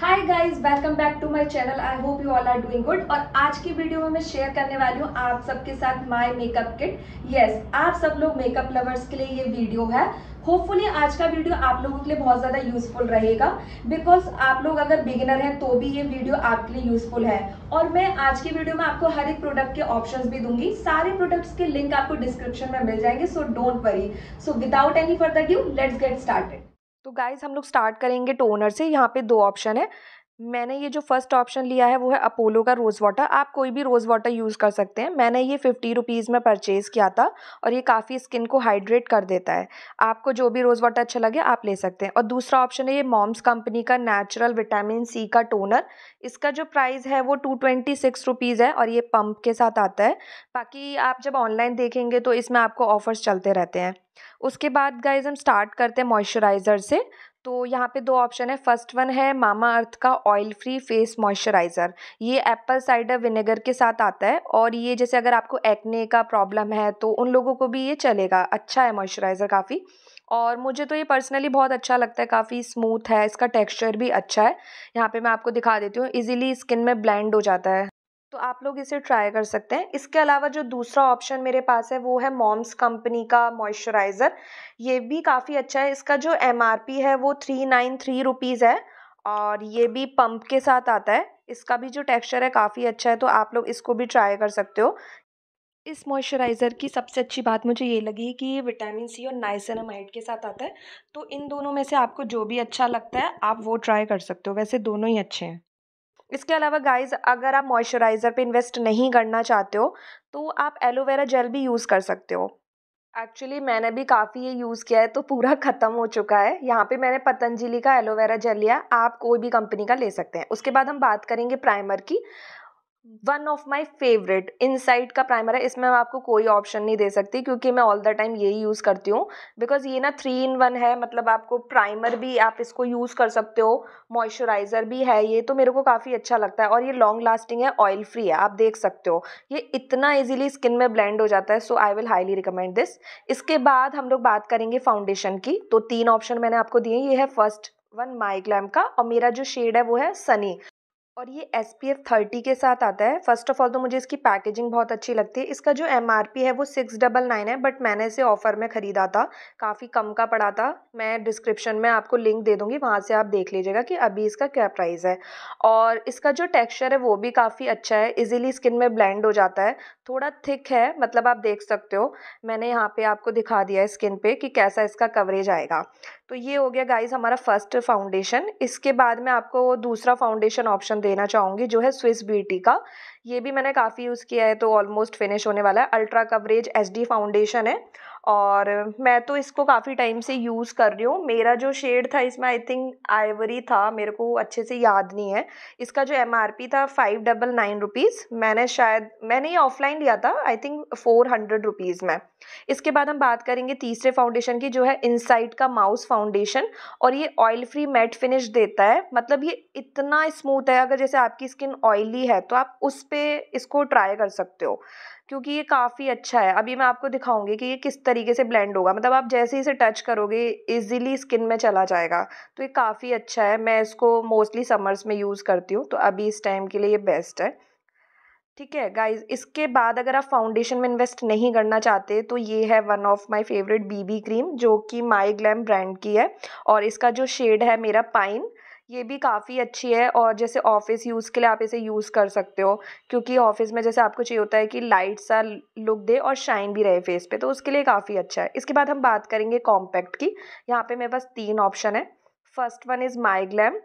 high guys welcome back to my channel I hope you all are doing good और आज की video में मैं शेयर करने वाली हूँ आप सबके साथ माई मेकअप किट यस आप सब लोग मेकअप लवर्स के लिए ये वीडियो है होपफुली आज का वीडियो आप लोगों के लिए बहुत ज़्यादा यूजफुल रहेगा बिकॉज आप लोग अगर बिगिनर हैं तो भी ये वीडियो आपके लिए यूजफुल है और मैं आज की वीडियो में आपको हर एक प्रोडक्ट के ऑप्शंस भी दूंगी सारे प्रोडक्ट्स के लिंक आपको डिस्क्रिप्शन में मिल जाएंगे so don't worry so without any further due let's get started तो गाइज हम लोग स्टार्ट करेंगे टोनर से यहाँ पे दो ऑप्शन है मैंने ये जो फर्स्ट ऑप्शन लिया है वो है अपोलो का रोज़ वाटर आप कोई भी रोज़ वाटर यूज़ कर सकते हैं मैंने ये फिफ्टी रुपीज़ में परचेज़ किया था और ये काफ़ी स्किन को हाइड्रेट कर देता है आपको जो भी रोज़ वाटर अच्छा लगे आप ले सकते हैं और दूसरा ऑप्शन है ये मॉम्स कंपनी का नेचुरल विटामिन सी का टोनर इसका जो प्राइस है वो टू ट्वेंटी सिक्स रुपीज़ है और ये पम्प के साथ आता है बाकी आप जब ऑनलाइन देखेंगे तो इसमें आपको ऑफ़र्स चलते रहते हैं उसके बाद गाइज हम स्टार्ट करते हैं मॉइस्चराइज़र से तो यहाँ पे दो ऑप्शन है फर्स्ट वन है मामा अर्थ का ऑयल फ्री फेस मॉइस्चराइज़र ये एप्पल साइडर विनेगर के साथ आता है और ये जैसे अगर आपको एक्ने का प्रॉब्लम है तो उन लोगों को भी ये चलेगा अच्छा है मॉइस्चराइज़र काफ़ी और मुझे तो ये पर्सनली बहुत अच्छा लगता है काफ़ी स्मूथ है इसका टेक्स्चर भी अच्छा है यहाँ पर मैं आपको दिखा देती हूँ ईजिली स्किन में ब्लैंड हो जाता है तो आप लोग इसे ट्राई कर सकते हैं इसके अलावा जो दूसरा ऑप्शन मेरे पास है वो है मॉम्स कंपनी का मॉइस्चराइज़र ये भी काफ़ी अच्छा है इसका जो एम है वो थ्री नाइन थ्री रुपीज़ है और ये भी पंप के साथ आता है इसका भी जो टेक्सचर है काफ़ी अच्छा है तो आप लोग इसको भी ट्राई कर सकते हो इस मॉइस्चराइज़र की सबसे अच्छी बात मुझे ये लगी कि ये विटामिन सी और नाइसिनमाइड के साथ आता है तो इन दोनों में से आपको जो भी अच्छा लगता है आप वो ट्राई कर सकते हो वैसे दोनों ही अच्छे हैं इसके अलावा गाइज अगर आप मॉइस्चराइज़र पे इन्वेस्ट नहीं करना चाहते हो तो आप एलोवेरा जेल भी यूज़ कर सकते हो एक्चुअली मैंने भी काफ़ी ये यूज़ किया है तो पूरा ख़त्म हो चुका है यहाँ पे मैंने पतंजलि का एलोवेरा जेल लिया आप कोई भी कंपनी का ले सकते हैं उसके बाद हम बात करेंगे प्राइमर की one of my favourite Insight का प्राइमर है इसमें मैं आपको कोई ऑप्शन नहीं दे सकती क्योंकि मैं ऑल द टाइम यही यूज़ करती हूँ बिकॉज ये ना थ्री इन वन है मतलब आपको प्राइमर भी आप इसको यूज़ कर सकते हो मॉइस्चराइज़र भी है ये तो मेरे को काफ़ी अच्छा लगता है और ये लॉन्ग लास्टिंग है ऑयल फ्री है आप देख सकते हो ये इतना ईजिली स्किन में ब्लेंड हो जाता है so I will highly recommend this इसके बाद हम लोग बात करेंगे फाउंडेशन की तो तीन ऑप्शन मैंने आपको दिए ये है फर्स्ट वन माई ग्लैम का और मेरा जो शेड है वो है सनी और ये एस पी एफ थर्टी के साथ आता है फर्स्ट ऑफ ऑल तो मुझे इसकी पैकेजिंग बहुत अच्छी लगती है इसका जो एम आर पी है वो सिक्स डबल नाइन है बट मैंने इसे ऑफ़र में ख़रीदा था काफ़ी कम का पड़ा था मैं डिस्क्रिप्शन में आपको लिंक दे दूँगी वहाँ से आप देख लीजिएगा कि अभी इसका क्या प्राइस है और इसका जो टेक्स्चर है वो भी काफ़ी अच्छा है ईज़िली स्किन में ब्लेंड हो जाता है थोड़ा थिक है मतलब आप देख सकते हो मैंने यहाँ पर आपको दिखा दिया है स्किन पर कि कैसा इसका कवरेज आएगा तो ये हो गया गाइज हमारा फर्स्ट फाउंडेशन इसके बाद में आपको दूसरा फाउंडेशन ऑप्शन देना चाहूँगी जो है स्विस ब्यूटी का ये भी मैंने काफ़ी यूज़ किया है तो ऑलमोस्ट फिनिश होने वाला है ultra coverage S D foundation है और मैं तो इसको काफ़ी टाइम से यूज़ कर रही हूँ मेरा जो शेड था इसमें आई थिंक आइवरी था मेरे को अच्छे से याद नहीं है इसका जो एम था फाइव डबल नाइन रुपीज़ मैंने शायद मैंने ये ऑफलाइन लिया था I think four hundred rupees में इसके बाद हम बात करेंगे तीसरे फाउंडेशन की जो है इनसाइड का माउस फाउंडेशन और ये ऑयल फ्री मेट फिनिश देता है मतलब ये इतना स्मूथ है अगर जैसे आपकी स्किन ऑयली है तो आप उस पर इसको ट्राई कर सकते हो क्योंकि ये काफ़ी अच्छा है अभी मैं आपको दिखाऊंगी कि ये किस तरीके से ब्लेंड होगा मतलब आप जैसे ही इसे टच करोगे इजीली स्किन में चला जाएगा तो ये काफ़ी अच्छा है मैं इसको मोस्टली समर्स में यूज़ करती हूँ तो अभी इस टाइम के लिए ये बेस्ट है ठीक है गाइज इसके बाद अगर आप फाउंडेशन में इन्वेस्ट नहीं करना चाहते तो ये है one of my favourite BB cream जो कि माई ग्लैम ब्रांड की है और इसका जो शेड है मेरा पाइन ये भी काफ़ी अच्छी है और जैसे ऑफ़िस यूज़ के लिए आप इसे यूज़ कर सकते हो क्योंकि ऑफ़िस में जैसे आपको चाहिए होता है कि लाइट सा लुक दे और शाइन भी रहे फेस पे तो उसके लिए काफ़ी अच्छा है इसके बाद हम बात करेंगे कॉम्पैक्ट की यहाँ पे मेरे पास तीन ऑप्शन है first one is MyGlamm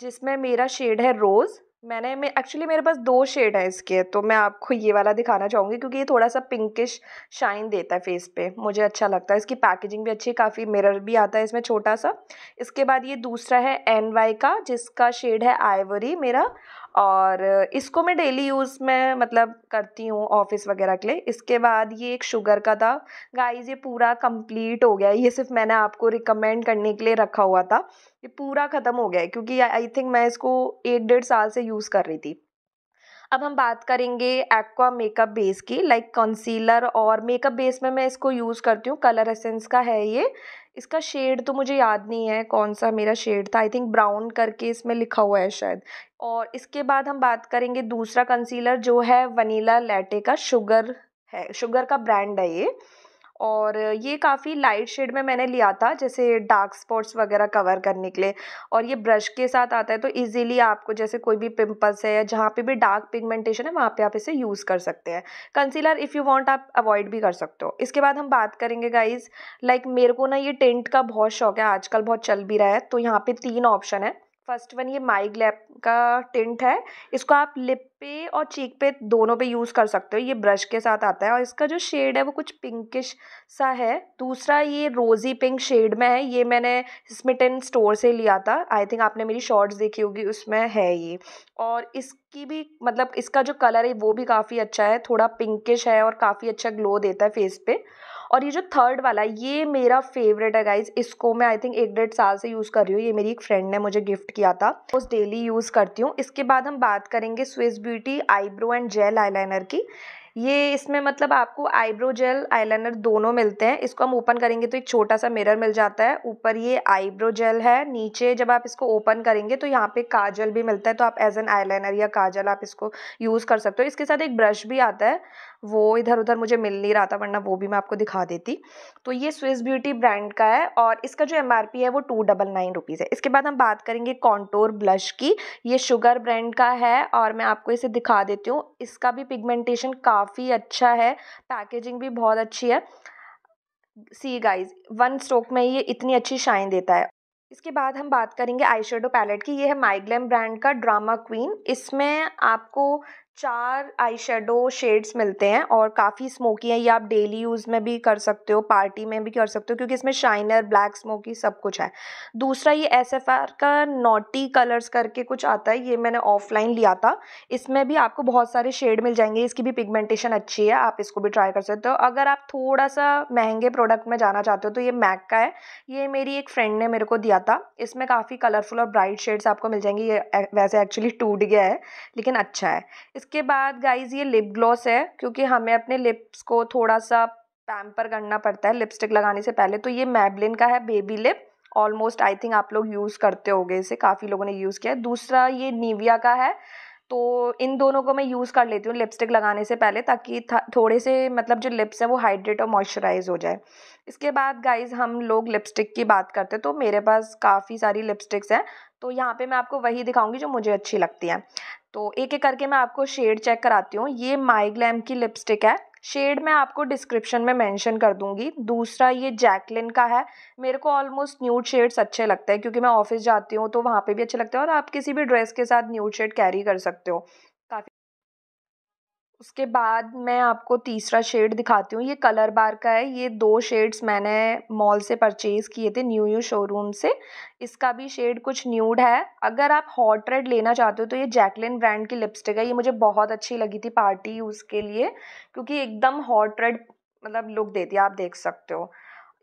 जिसमें मेरा शेड है रोज़ मैंने मैं एक्चुअली मेरे पास दो शेड हैं इसके तो मैं आपको ये वाला दिखाना चाहूँगी क्योंकि ये थोड़ा सा पिंकिश शाइन देता है फेस पे मुझे अच्छा लगता है इसकी पैकेजिंग भी अच्छी है काफ़ी मिरर भी आता है इसमें छोटा सा इसके बाद ये दूसरा है एन वाई का जिसका शेड है आइवरी मेरा और इसको मैं डेली यूज़ में मतलब करती हूँ ऑफिस वगैरह के लिए इसके बाद ये एक शुगर का था गाइस ये पूरा कंप्लीट हो गया ये सिर्फ मैंने आपको रिकमेंड करने के लिए रखा हुआ था ये पूरा ख़त्म हो गया है क्योंकि आई थिंक मैं इसको एक डेढ़ साल से यूज़ कर रही थी अब हम बात करेंगे एक्वा मेकअप बेस की लाइक कंसीलर और मेकअप बेस में मैं इसको यूज़ करती हूँ कलर एसेंस का है ये इसका शेड तो मुझे याद नहीं है कौन सा मेरा शेड था आई थिंक ब्राउन करके इसमें लिखा हुआ है शायद और इसके बाद हम बात करेंगे दूसरा कंसीलर जो है वनीला लेटे का शुगर है शुगर का ब्रांड है ये और ये काफ़ी लाइट शेड में मैंने लिया था जैसे डार्क स्पॉट्स वगैरह कवर करने के लिए और ये ब्रश के साथ आता है तो इजीली आपको जैसे कोई भी पिंपल्स है या जहाँ पे भी डार्क पिगमेंटेशन है वहाँ पे आप इसे यूज़ कर सकते हैं कंसीलर इफ़ यू वांट आप अवॉइड भी कर सकते हो इसके बाद हम बात करेंगे गाइज लाइक मेरे को ना ये टेंट का बहुत शौक है आजकल बहुत चल भी रहा है तो यहाँ पर तीन ऑप्शन है फर्स्ट वन ये माइक ग्लैप का टिंट है इसको आप लिप पे और चीक पे दोनों पे यूज़ कर सकते हो ये ब्रश के साथ आता है और इसका जो शेड है वो कुछ पिंकिश सा है दूसरा ये रोज़ी पिंक शेड में है ये मैंने स्मिटन स्टोर से लिया था आई थिंक आपने मेरी शॉर्ट्स देखी होगी उसमें है ये और इसकी भी मतलब इसका जो कलर है वो भी काफ़ी अच्छा है थोड़ा पिंकिश है और काफ़ी अच्छा ग्लो देता है फेस पे और ये जो थर्ड वाला ये मेरा फेवरेट है गाइज इसको मैं आई थिंक एक डेढ़ साल से यूज़ कर रही हूँ ये मेरी एक फ्रेंड ने मुझे गिफ्ट किया था उस डेली यूज़ करती हूँ इसके बाद हम बात करेंगे Swiss Beauty eyebrow and gel eyeliner की ये इसमें मतलब आपको आईब्रो जेल आईलाइनर दोनों मिलते हैं इसको हम ओपन करेंगे तो एक छोटा सा मिरर मिल जाता है ऊपर ये आईब्रो जेल है नीचे जब आप इसको ओपन करेंगे तो यहाँ पे काजल भी मिलता है तो आप एज एन आईलाइनर या काजल आप इसको यूज़ कर सकते हो इसके साथ एक ब्रश भी आता है वो इधर उधर मुझे मिल नहीं रहा था वरना वो भी मैं आपको दिखा देती तो ये स्विस ब्यूटी ब्रांड का है और इसका जो एम है वो टू डबल नाइन रुपीज़ है इसके बाद हम बात करेंगे कॉन्टोर ब्लश की ये शुगर ब्रांड का है और मैं आपको इसे दिखा देती हूँ इसका भी पिगमेंटेशन काफ़ी अच्छा है पैकेजिंग भी बहुत अच्छी है सी गाइज वन स्ट्रोक में ये इतनी अच्छी शाइन देता है इसके बाद हम बात करेंगे आई शेडो पैलेट की ये है माइग्लैम ब्रांड का ड्रामा क्वीन इसमें आपको चार आई शेडो शेड्स मिलते हैं और काफ़ी स्मोकी हैं ये आप डेली यूज़ में भी कर सकते हो पार्टी में भी कर सकते हो क्योंकि इसमें शाइनर ब्लैक स्मोकी सब कुछ है दूसरा ये एस एफ आर का नोटी कलर्स करके कुछ आता है ये मैंने ऑफलाइन लिया था इसमें भी आपको बहुत सारे शेड मिल जाएंगे इसकी भी पिगमेंटेशन अच्छी है आप इसको भी ट्राई कर सकते हो अगर आप थोड़ा सा महंगे प्रोडक्ट में जाना चाहते हो तो ये मैक का है ये मेरी एक फ्रेंड ने मेरे को दिया था इसमें काफ़ी कलरफुल और ब्राइट शेड्स आपको मिल जाएंगे ये वैसे एक्चुअली टूट गया है लेकिन अच्छा है इस इसके बाद गाइज ये लिप ग्लॉस है क्योंकि हमें अपने लिप्स को थोड़ा सा पैम्पर करना पड़ता है लिपस्टिक लगाने से पहले तो ये मैबलिन का है baby lip almost I think आप लोग यूज़ करते होगे इसे काफ़ी लोगों ने यूज़ किया है दूसरा ये नीविया का है तो इन दोनों को मैं यूज़ कर लेती हूँ लिपस्टिक लगाने से पहले ताकि थोड़े से मतलब जो लिप्स हैं वो हाइड्रेट और मॉइस्चराइज हो जाए इसके बाद गाइज हम लोग लिपस्टिक की बात करते हैं तो मेरे पास काफ़ी सारी लिपस्टिक्स हैं तो यहाँ पे मैं आपको वही दिखाऊंगी जो मुझे अच्छी लगती है तो एक एक करके मैं आपको शेड चेक कराती हूँ ये माई ग्लैम की लिपस्टिक है शेड मैं आपको डिस्क्रिप्शन में मेंशन कर दूंगी दूसरा ये जैकलिन का है मेरे को ऑलमोस्ट न्यूड शेड्स अच्छे लगते हैं क्योंकि मैं ऑफिस जाती हूँ तो वहाँ पे भी अच्छे लगते हैं और आप किसी भी ड्रेस के साथ न्यूड शेड कैरी कर सकते हो उसके बाद मैं आपको तीसरा शेड दिखाती हूँ ये कलर बार का है ये दो शेड्स मैंने मॉल से परचेज़ किए थे न्यू यू शोरूम से इसका भी शेड कुछ न्यूड है अगर आप हॉट रेड लेना चाहते हो तो ये जैकलिन ब्रांड की लिपस्टिक है ये मुझे बहुत अच्छी लगी थी पार्टी यूज़ के लिए क्योंकि एकदम हॉट रेड मतलब लुक देती है आप देख सकते हो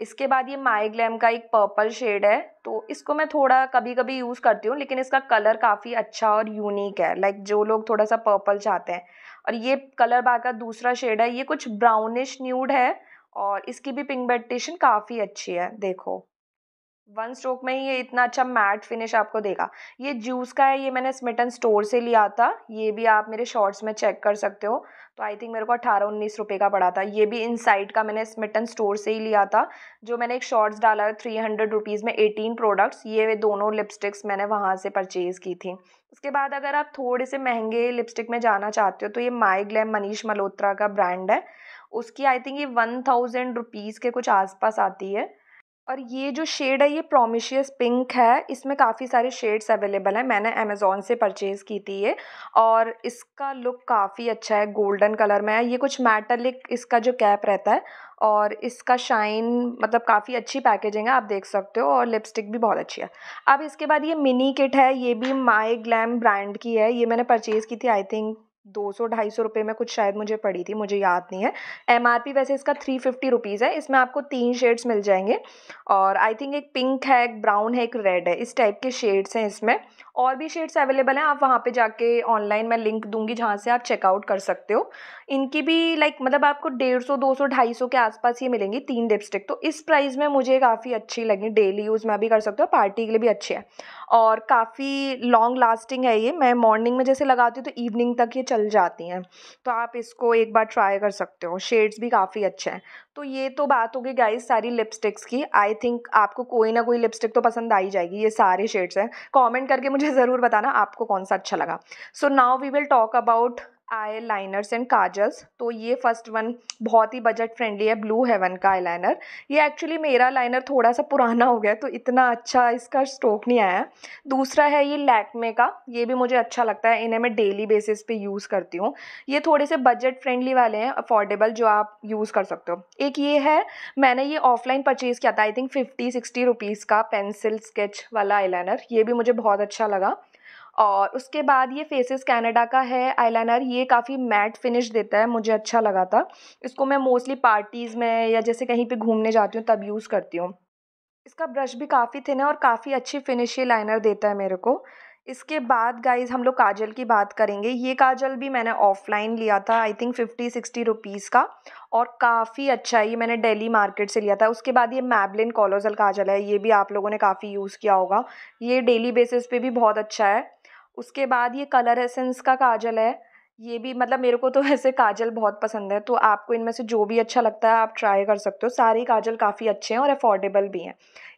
इसके बाद ये माई ग्लैम का एक पर्पल शेड है तो इसको मैं थोड़ा कभी कभी यूज़ करती हूँ लेकिन इसका कलर काफ़ी अच्छा और यूनिक है लाइक जो लोग थोड़ा सा पर्पल चाहते हैं और ये कलर बार का दूसरा शेड है ये कुछ ब्राउनिश न्यूड है और इसकी भी पिंक बेटेशन काफ़ी अच्छी है देखो वन स्ट्रोक में ही ये इतना अच्छा मैट फिनिश आपको देगा ये जूस का है ये मैंने स्मिटन स्टोर से लिया था ये भी आप मेरे शॉर्ट्स में चेक कर सकते हो तो आई थिंक मेरे को अठारह उन्नीस रुपये का पड़ा था ये भी इनसाइड का मैंने स्मिटन स्टोर से ही लिया था जो मैंने एक शॉर्ट्स डाला है थ्री हंड्रेड रुपीज़ में एटीन प्रोडक्ट्स ये वे दोनों लिपस्टिक्स मैंने वहाँ से परचेज़ की थी उसके बाद अगर आप थोड़े से महंगे लिपस्टिक में जाना चाहते हो तो ये माई ग्लैम मनीष मल्होत्रा का ब्रांड है उसकी आई थिंक ये वन थाउजेंड रुपीज़ के कुछ आसपास आती है और ये जो शेड है ये प्रोमिशियस पिंक है इसमें काफ़ी सारे शेड्स अवेलेबल हैं मैंने अमेज़ोन से परचेज़ की थी ये और इसका लुक काफ़ी अच्छा है गोल्डन कलर में है ये कुछ मेटलिक इसका जो कैप रहता है और इसका शाइन मतलब काफ़ी अच्छी पैकेजिंग है आप देख सकते हो और लिपस्टिक भी बहुत अच्छी है अब इसके बाद ये मिनी किट है ये भी माई ग्लैम ब्रांड की है ये मैंने परचेज़ की थी आई थिंक दो सौ ढाई सौ रुपये में कुछ शायद मुझे पड़ी थी मुझे याद नहीं है एम आर पी वैसे इसका थ्री फिफ्टी रुपीज़ है इसमें आपको तीन शेड्स मिल जाएंगे और आई थिंक एक पिंक है एक ब्राउन है एक रेड है इस टाइप के शेड्स हैं इसमें और भी शेड्स अवेलेबल हैं आप वहाँ पे जाके ऑनलाइन मैं लिंक दूंगी जहाँ से आप चेकआउट कर सकते हो इनकी भी लाइक मतलब आपको डेढ़ सौ दो सौ ढाई सौ के आसपास ये मिलेंगी तीन लिपस्टिक तो इस प्राइस में मुझे काफ़ी अच्छी लगी डेली यूज़ में भी कर सकते हो पार्टी के लिए भी अच्छी है और काफ़ी लॉन्ग लास्टिंग है ये मैं मॉर्निंग में जैसे लगाती हूँ तो इवनिंग तक ये चल जाती हैं तो आप इसको एक बार ट्राई कर सकते हो शेड्स भी काफ़ी अच्छे हैं तो ये तो बात होगी गाइस सारी लिपस्टिक्स की आई थिंक आपको कोई ना कोई लिपस्टिक तो पसंद आ ही जाएगी ये सारे शेड्स हैं कमेंट करके मुझे मुझे ज़रूर बताना आपको कौन सा अच्छा लगा so now we will talk about eyeliners and kajals तो ये फर्स्ट वन बहुत ही बजट फ्रेंडली है ब्लू हेवन का आई लाइनर ये एक्चुअली मेरा लाइनर थोड़ा सा पुराना हो गया तो इतना अच्छा इसका स्टॉक नहीं आया दूसरा है ये लैकमे का ये भी मुझे अच्छा लगता है इन्हें मैं डेली बेसिस पे यूज़ करती हूँ ये थोड़े से बजट फ्रेंडली वाले हैं अफोर्डेबल जो आप यूज़ कर सकते हो एक ये है मैंने ये ऑफलाइन परचेज़ किया था I think fifty sixty rupees का पेंसिल स्केच वाला आई ये भी मुझे बहुत अच्छा लगा और उसके बाद ये फेसेस कैनेडा का है आईलाइनर ये काफ़ी मैट फिनिश देता है मुझे अच्छा लगा था इसको मैं मोस्टली पार्टीज़ में या जैसे कहीं पे घूमने जाती हूँ तब यूज़ करती हूँ इसका ब्रश भी काफ़ी थिन है और काफ़ी अच्छी फिनिश ये लाइनर देता है मेरे को इसके बाद गाइज हम लोग काजल की बात करेंगे ये काजल भी मैंने ऑफलाइन लिया था I think fifty sixty rupees का और काफ़ी अच्छा है ये मैंने डेली मार्केट से लिया था उसके बाद ये मैबलिन कॉलोजल काजल है ये भी आप लोगों ने काफ़ी यूज़ किया होगा ये डेली बेसिस पे भी बहुत अच्छा है उसके बाद ये कलर एसेंस का काजल है ये भी मतलब मेरे को तो ऐसे काजल बहुत पसंद है तो आपको इनमें से जो भी अच्छा लगता है आप ट्राई कर सकते हो सारे काजल काफ़ी अच्छे हैं और अफोर्डेबल भी हैं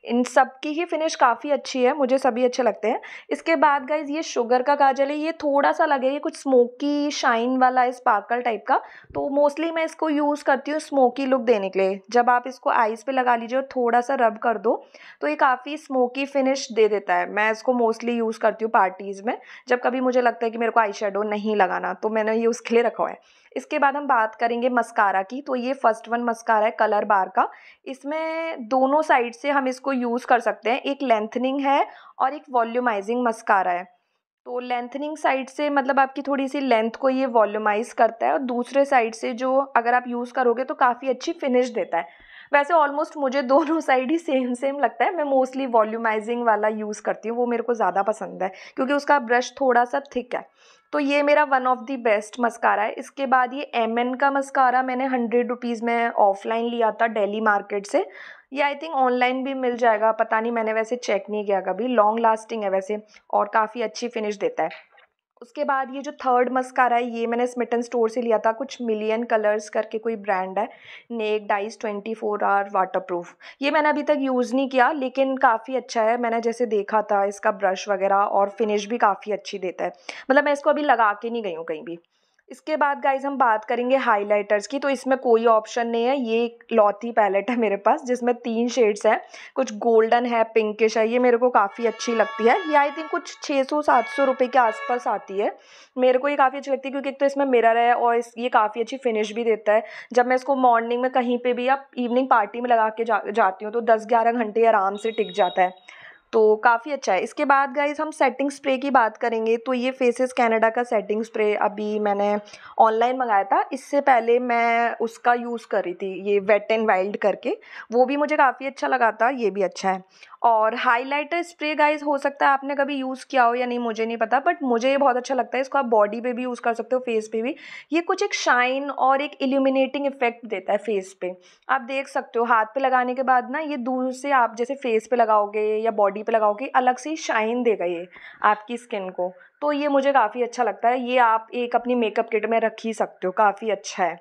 इन सब की ही फिनिश काफ़ी अच्छी है मुझे सभी अच्छे लगते हैं इसके बाद गाइज ये शुगर का काजल है ये थोड़ा सा लगे ये कुछ स्मोकी शाइन वाला स्पार्कल टाइप का तो मोस्टली मैं इसको यूज़ करती हूँ स्मोकी लुक देने के लिए जब आप इसको आइज़ पे लगा लीजिए और थोड़ा सा रब कर दो तो ये काफ़ी स्मोकी फिनिश दे देता है मैं इसको मोस्टली यूज़ करती हूँ पार्टीज़ में जब कभी मुझे लगता है कि मेरे को आई नहीं लगाना तो मैंने ये उस खिले रखा हुआ है इसके बाद हम बात करेंगे मस्कारा की तो ये फर्स्ट वन मस्कारा है कलर बार का इसमें दोनों साइड से हम इसको यूज़ कर सकते हैं एक लेंथनिंग है और एक वॉल्यूमाइजिंग मस्कारा है तो लेंथनिंग साइड से मतलब आपकी थोड़ी सी लेंथ को ये वॉल्यूमाइज करता है और दूसरे साइड से जो अगर आप यूज़ करोगे तो काफ़ी अच्छी फिनिश देता है वैसे ऑलमोस्ट मुझे दोनों साइड ही सेम सेम लगता है मैं मोस्टली वॉल्यूमाइजिंग वाला यूज़ करती हूँ वो मेरे को ज़्यादा पसंद है क्योंकि उसका ब्रश थोड़ा सा थिक है तो ये मेरा one of the best mascara है इसके बाद ये एम एन का मस्कारा मैंने हंड्रेड रुपीज़ में ऑफ़लाइन लिया था डेली मार्केट से ये आई थिंक ऑनलाइन भी मिल जाएगा पता नहीं मैंने वैसे चेक नहीं किया कभी लॉन्ग लास्टिंग है वैसे और काफ़ी अच्छी फिनिश देता है उसके बाद ये जो थर्ड मस्कारा है ये मैंने स्मिटन स्टोर से लिया था कुछ मिलियन कलर्स करके कोई ब्रांड है नेक डाइस twenty four hour waterproof ये मैंने अभी तक यूज़ नहीं किया लेकिन काफ़ी अच्छा है मैंने जैसे देखा था इसका ब्रश वगैरह और फिनिश भी काफ़ी अच्छी देता है मतलब मैं इसको अभी लगा के नहीं गई हूँ कहीं भी इसके बाद गाइज हम बात करेंगे हाइलाइटर्स की तो इसमें कोई ऑप्शन नहीं है ये एक लौती पैलेट है मेरे पास जिसमें तीन शेड्स हैं कुछ गोल्डन है पिंकिश है ये मेरे को काफ़ी अच्छी लगती है ये आई थिंक कुछ छः सौ सात सौ रुपये के आसपास आती है मेरे को ये काफ़ी अच्छी लगती है क्योंकि एक तो इसमें मिरर है और इस ये काफ़ी अच्छी फिनिश भी देता है जब मैं इसको मॉर्निंग में कहीं पर भी या इवनिंग पार्टी में लगा के जा, जाती हूँ तो दस ग्यारह घंटे आराम से टिक जाता है तो काफ़ी अच्छा है इसके बाद गाइज हम सेटिंग स्प्रे की बात करेंगे तो ये फेसेस कैनेडा का सेटिंग स्प्रे अभी मैंने ऑनलाइन मंगाया था इससे पहले मैं उसका यूज़ कर रही थी ये वेट एंड वाइल्ड करके वो भी मुझे काफ़ी अच्छा लगा था ये भी अच्छा है और हाइलाइटर स्प्रे गाइज हो सकता है आपने कभी यूज़ किया हो या नहीं मुझे नहीं पता बट मुझे ये बहुत अच्छा लगता है इसको आप बॉडी पर भी यूज़ कर सकते हो फेस पर भी ये कुछ एक शाइन और एक इल्यूमिनेटिंग इफेक्ट देता है फेस पर आप देख सकते हो हाथ पे लगाने के बाद ना ये दूर से आप जैसे फेस पर लगाओगे या बॉडी बॉडी पे लगाओगे अलग से शाइन देगा ये आपकी स्किन को तो ये मुझे काफ़ी अच्छा लगता है ये आप एक अपनी मेकअप किट में रख ही सकते हो काफ़ी अच्छा है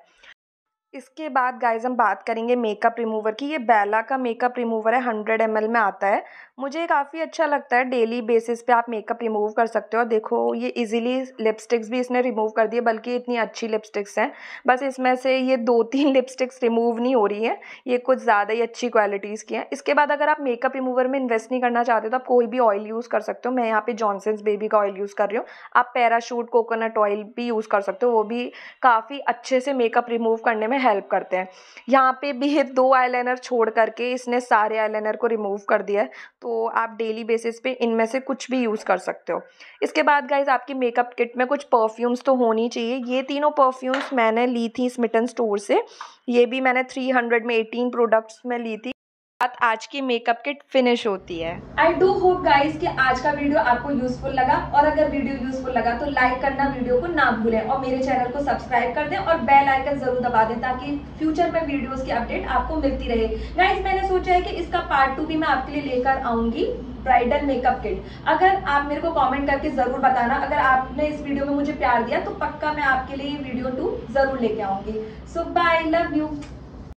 इसके बाद गाइज हम बात करेंगे मेकअप रिमूवर की ये बेला का मेकअप रिमूवर है हंड्रेड एम में आता है मुझे काफ़ी अच्छा लगता है डेली बेसिस पे आप मेकअप रिमूव कर सकते हो देखो ये इजीली लिपस्टिक्स भी इसने रिमूव कर दिए बल्कि इतनी अच्छी लिपस्टिक्स हैं बस इसमें से ये दो तीन लिपस्टिक्स रिमूव नहीं हो रही है ये कुछ ज़्यादा ही अच्छी क्वालिटीज़ की हैं इसके बाद अगर आप मेकअप रिमूवर में इन्वेस्ट नहीं करना चाहते तो आप कोई भी ऑयल यूज़ कर सकते हो मैं यहाँ पर जॉनसन्स बेबी का ऑयल यूज़ कर रही हूँ आप पैराशूट कोकोनट ऑयल भी यूज़ कर सकते हो वो भी काफ़ी अच्छे से मेकअप रिमूव करने में में हेल्प करते हैं यहाँ पे भी है दो आईलाइनर छोड़ करके इसने सारे आईलाइनर को रिमूव कर दिया है तो आप डेली बेसिस पे इनमें से कुछ भी यूज़ कर सकते हो इसके बाद गाइज आपकी मेकअप किट में कुछ परफ्यूम्स तो होनी चाहिए ये तीनों परफ्यूम्स मैंने ली थी स्मिटन स्टोर से ये भी मैंने थ्री हंड्रेड में एटीन प्रोडक्ट्स में ली थी साथ आज की मेकअप किट फिनिश होती है आई डू होप गाइज कि आज का वीडियो आपको यूजफुल लगा और अगर वीडियो यूजफुल लगा तो लाइक करना वीडियो को ना भूलें और मेरे चैनल को सब्सक्राइब कर दें और बेल आइकन जरूर दबा दें ताकि फ्यूचर में वीडियोस की अपडेट आपको मिलती रहे गाइज मैंने सोचा है कि इसका पार्ट टू भी मैं आपके लिए लेकर आऊंगी ब्राइडल मेकअप किट अगर आप मेरे को कॉमेंट करके जरूर बताना अगर आपने इस वीडियो में मुझे प्यार दिया तो पक्का मैं आपके लिए वीडियो टू जरूर लेके आऊंगी सो बाय लव यू